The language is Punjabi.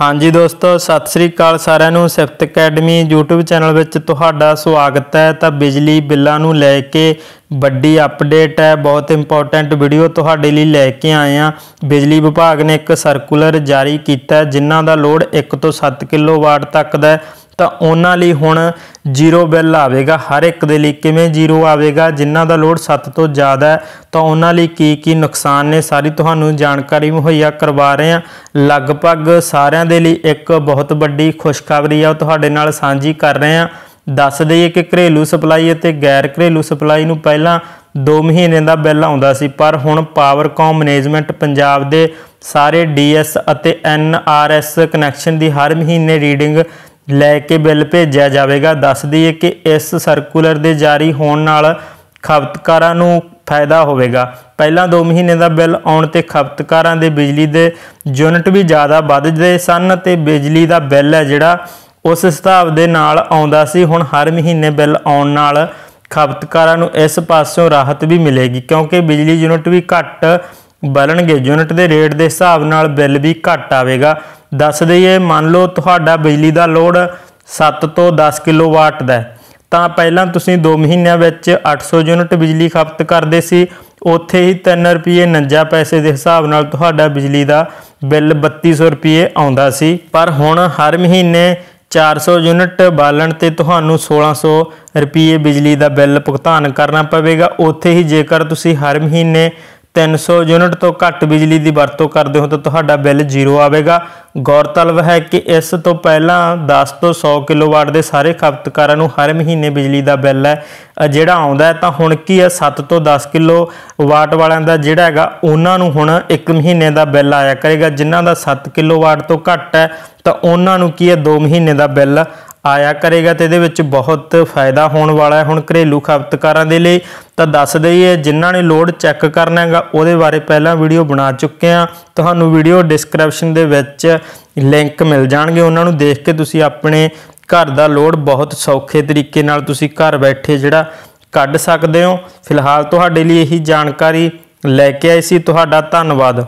ਹਾਂਜੀ ਦੋਸਤੋ ਸਤਿ ਸ੍ਰੀ ਅਕਾਲ ਸਾਰਿਆਂ ਨੂੰ ਸਿਫਤ ਅਕੈਡਮੀ YouTube ਚੈਨਲ ਵਿੱਚ ਤੁਹਾਡਾ ਸਵਾਗਤ ਹੈ ਤਾਂ ਬਿਜਲੀ ਬਿੱਲਾਂ ਨੂੰ ਲੈ ਕੇ ਵੱਡੀ ਅਪਡੇਟ ਹੈ ਬਹੁਤ ਇੰਪੋਰਟੈਂਟ ਵੀਡੀਓ ਤੁਹਾਡੇ ਲਈ ਲੈ ਕੇ ਆਏ ਆ ਬਿਜਲੀ ਵਿਭਾਗ ਨੇ ਇੱਕ ਸਰਕੂਲਰ ਜਾਰੀ ਕੀਤਾ ਜਿਨ੍ਹਾਂ ਦਾ ਲੋਡ 1 ਤੋਂ 7 ਕਿਲੋਵਾਟ ਤੱਕ ਦਾ ਹੈ ਤਾਂ ਉਹਨਾਂ ਲਈ ਹੁਣ ਜ਼ੀਰੋ ਬਿੱਲ ਆਵੇਗਾ ਹਰ ਇੱਕ ਦੇ ਲਈ ਕਿਵੇਂ ਜ਼ੀਰੋ ਆਵੇਗਾ ਜਿਨ੍ਹਾਂ ਦਾ ਲੋਡ 7 ਤੋਂ ਜ਼ਿਆਦਾ ਹੈ ਤਾਂ ਉਹਨਾਂ ਲਈ ਕੀ ਕੀ ਨੁਕਸਾਨ ਨੇ ਸਾਰੀ ਤੁਹਾਨੂੰ ਜਾਣਕਾਰੀ ਮੁਹੱਈਆ ਕਰਵਾ ਰਹੇ ਹਾਂ ਲਗਭਗ ਸਾਰਿਆਂ ਦੇ ਲਈ ਇੱਕ ਬਹੁਤ ਵੱਡੀ ਖੁਸ਼ਖਬਰੀ ਆ ਤੁਹਾਡੇ ਨਾਲ ਸਾਂਝੀ ਕਰ ਰਹੇ ਹਾਂ ਦੱਸ ਦਈਏ ਕਿ ਘਰੇਲੂ ਸਪਲਾਈ ਅਤੇ ਗੈਰ ਘਰੇਲੂ ਸਪਲਾਈ ਨੂੰ ਪਹਿਲਾਂ 2 ਮਹੀਨੇ ਦਾ ਬਿੱਲ ਆਉਂਦਾ ਸੀ ਪਰ ਹੁਣ ਪਾਵਰਕਾਮ ਮੈਨੇਜਮੈਂਟ ਪੰਜਾਬ ਦੇ ਸਾਰੇ ਡੀਐਸ ਅਤੇ ਐਨਆਰਐਸ ਕਨੈਕਸ਼ਨ ਦੀ ਹਰ ਮਹੀਨੇ ਰੀਡਿੰਗ ਲੈ ਕੇ ਬਿੱਲ ਭੇਜਿਆ ਜਾਵੇਗਾ ਦੱਸ ਦਈਏ ਕਿ ਇਸ ਸਰਕੂਲਰ ਦੇ ਜਾਰੀ ਹੋਣ ਨਾਲ ਖਪਤਕਾਰਾਂ ਨੂੰ ਫਾਇਦਾ ਹੋਵੇਗਾ ਪਹਿਲਾਂ 2 ਮਹੀਨੇ ਦਾ ਬਿੱਲ ਆਉਣ ਤੇ ਖਪਤਕਾਰਾਂ ਦੇ ਬਿਜਲੀ ਦੇ ਯੂਨਿਟ ਵੀ ਜ਼ਿਆਦਾ ਵੱਧਦੇ ਸਨ ਤੇ ਬਿਜਲੀ ਦਾ ਬਿੱਲ ਹੈ ਜਿਹੜਾ ਉਸ ਹਿਸਾਬ ਦੇ ਨਾਲ ਆਉਂਦਾ ਸੀ ਹੁਣ ਹਰ ਮਹੀਨੇ ਬਿੱਲ ਆਉਣ ਨਾਲ ਖਪਤਕਾਰਾਂ ਨੂੰ ਇਸ ਪਾਸੋਂ ਰਾਹਤ ਵੀ ਮਿਲੇਗੀ ਕਿਉਂਕਿ ਬਿਜਲੀ ਯੂਨਿਟ ਵੀ ਘੱਟ ਬਲਣਗੇ ਯੂਨਿਟ ਦੇ ਰੇਟ ਦੇ ਹਿਸਾਬ ਨਾਲ ਬਿੱਲ ਵੀ ਘਟ ਆਵੇਗਾ ਦੱਸ ਦਈਏ ਮੰਨ ਲਓ ਤੁਹਾਡਾ ਬਿਜਲੀ ਦਾ ਲੋਡ 7 ਤੋਂ 10 ਕਿਲੋਵਾਟ ਦਾ ਤਾਂ ਪਹਿਲਾਂ ਤੁਸੀਂ 2 ਮਹੀਨਿਆਂ ਵਿੱਚ 800 ਯੂਨਿਟ ਬਿਜਲੀ ਖਪਤ ਕਰਦੇ ਸੀ ਉੱਥੇ ਹੀ 3 ਰੁਪਏ 49 ਪੈਸੇ ਦੇ ਹਿਸਾਬ ਨਾਲ ਤੁਹਾਡਾ ਬਿਜਲੀ ਦਾ ਬਿੱਲ 3200 ਰੁਪਏ ਆਉਂਦਾ ਸੀ ਪਰ ਹੁਣ ਹਰ ਮਹੀਨੇ 400 ਯੂਨਿਟ ਬਾਲਣ ਤੇ ਤੁਹਾਨੂੰ 1600 ਰੁਪਏ ਬਿਜਲੀ ਦਾ ਬਿੱਲ ਭੁਗਤਾਨ ਕਰਨਾ ਪਵੇਗਾ ਉੱਥੇ ਹੀ ਜੇਕਰ ਤੁਸੀਂ ਹਰ ਮਹੀਨੇ 300 ਯੂਨਿਟ ਤੋਂ ਘੱਟ ਬਿਜਲੀ ਦੀ ਵਰਤੋਂ ਕਰਦੇ ਹੋ ਤਾਂ ਤੁਹਾਡਾ ਬਿੱਲ ਜ਼ੀਰੋ ਆਵੇਗਾ ਗੌਰਤਲਬ ਹੈ ਕਿ ਇਸ ਤੋਂ ਪਹਿਲਾਂ 10 ਤੋਂ 100 ਕਿਲੋਵਾਟ ਦੇ ਸਾਰੇ ਖਪਤਕਾਰਾਂ ਨੂੰ ਹਰ ਮਹੀਨੇ ਬਿਜਲੀ ਦਾ ਬਿੱਲ ਹੈ ਜਿਹੜਾ ਆਉਂਦਾ ਤਾਂ ਹੁਣ ਕੀ ਹੈ 7 ਤੋਂ 10 ਕਿਲੋਵਾਟ ਵਾਲਿਆਂ ਦਾ ਜਿਹੜਾ ਹੈਗਾ ਉਹਨਾਂ ਨੂੰ ਹੁਣ 1 ਮਹੀਨੇ ਦਾ ਬਿੱਲ ਆਇਆ ਕਰੇਗਾ ਜਿਨ੍ਹਾਂ ਦਾ 7 ਕਿਲੋਵਾਟ ਤੋਂ ਘੱਟ ਹੈ ਤਾਂ ਉਹਨਾਂ ਨੂੰ ਕੀ ਹੈ 2 ਮਹੀਨੇ ਦਾ ਬਿੱਲ ਆਇਆ ਕਰੇਗਾ ਤੇ ਇਹਦੇ ਵਿੱਚ ਬਹੁਤ ਫਾਇਦਾ ਹੋਣ ਵਾਲਾ ਹੈ ਹੁਣ ਘਰੇਲੂ ਖਪਤਕਾਰਾਂ ਦੇ ਲਈ ਤਾਂ ਦੱਸ ਦਈਏ ਜਿਨ੍ਹਾਂ ਨੇ ਲੋਡ ਚੈੱਕ ਕਰਨਾ ਹੈਗਾ ਉਹਦੇ ਬਾਰੇ ਪਹਿਲਾਂ ਵੀਡੀਓ ਬਣਾ ਚੁੱਕੇ ਆ ਤੁਹਾਨੂੰ ਵੀਡੀਓ ਡਿਸਕ੍ਰਿਪਸ਼ਨ ਦੇ ਵਿੱਚ ਲਿੰਕ ਮਿਲ ਜਾਣਗੇ ਉਹਨਾਂ ਨੂੰ ਦੇਖ ਕੇ ਤੁਸੀਂ ਆਪਣੇ ਘਰ ਦਾ ਲੋਡ ਬਹੁਤ ਸੌਖੇ ਤਰੀਕੇ ਨਾਲ ਤੁਸੀਂ ਘਰ ਬੈਠੇ ਜਿਹੜਾ ਕੱਢ ਸਕਦੇ ਹੋ ਫਿਲਹਾਲ ਤੁਹਾਡੇ ਲਈ ਇਹੀ ਜਾਣਕਾਰੀ ਲੈ ਕੇ ਆਈ ਸੀ ਤੁਹਾਡਾ ਧੰਨਵਾਦ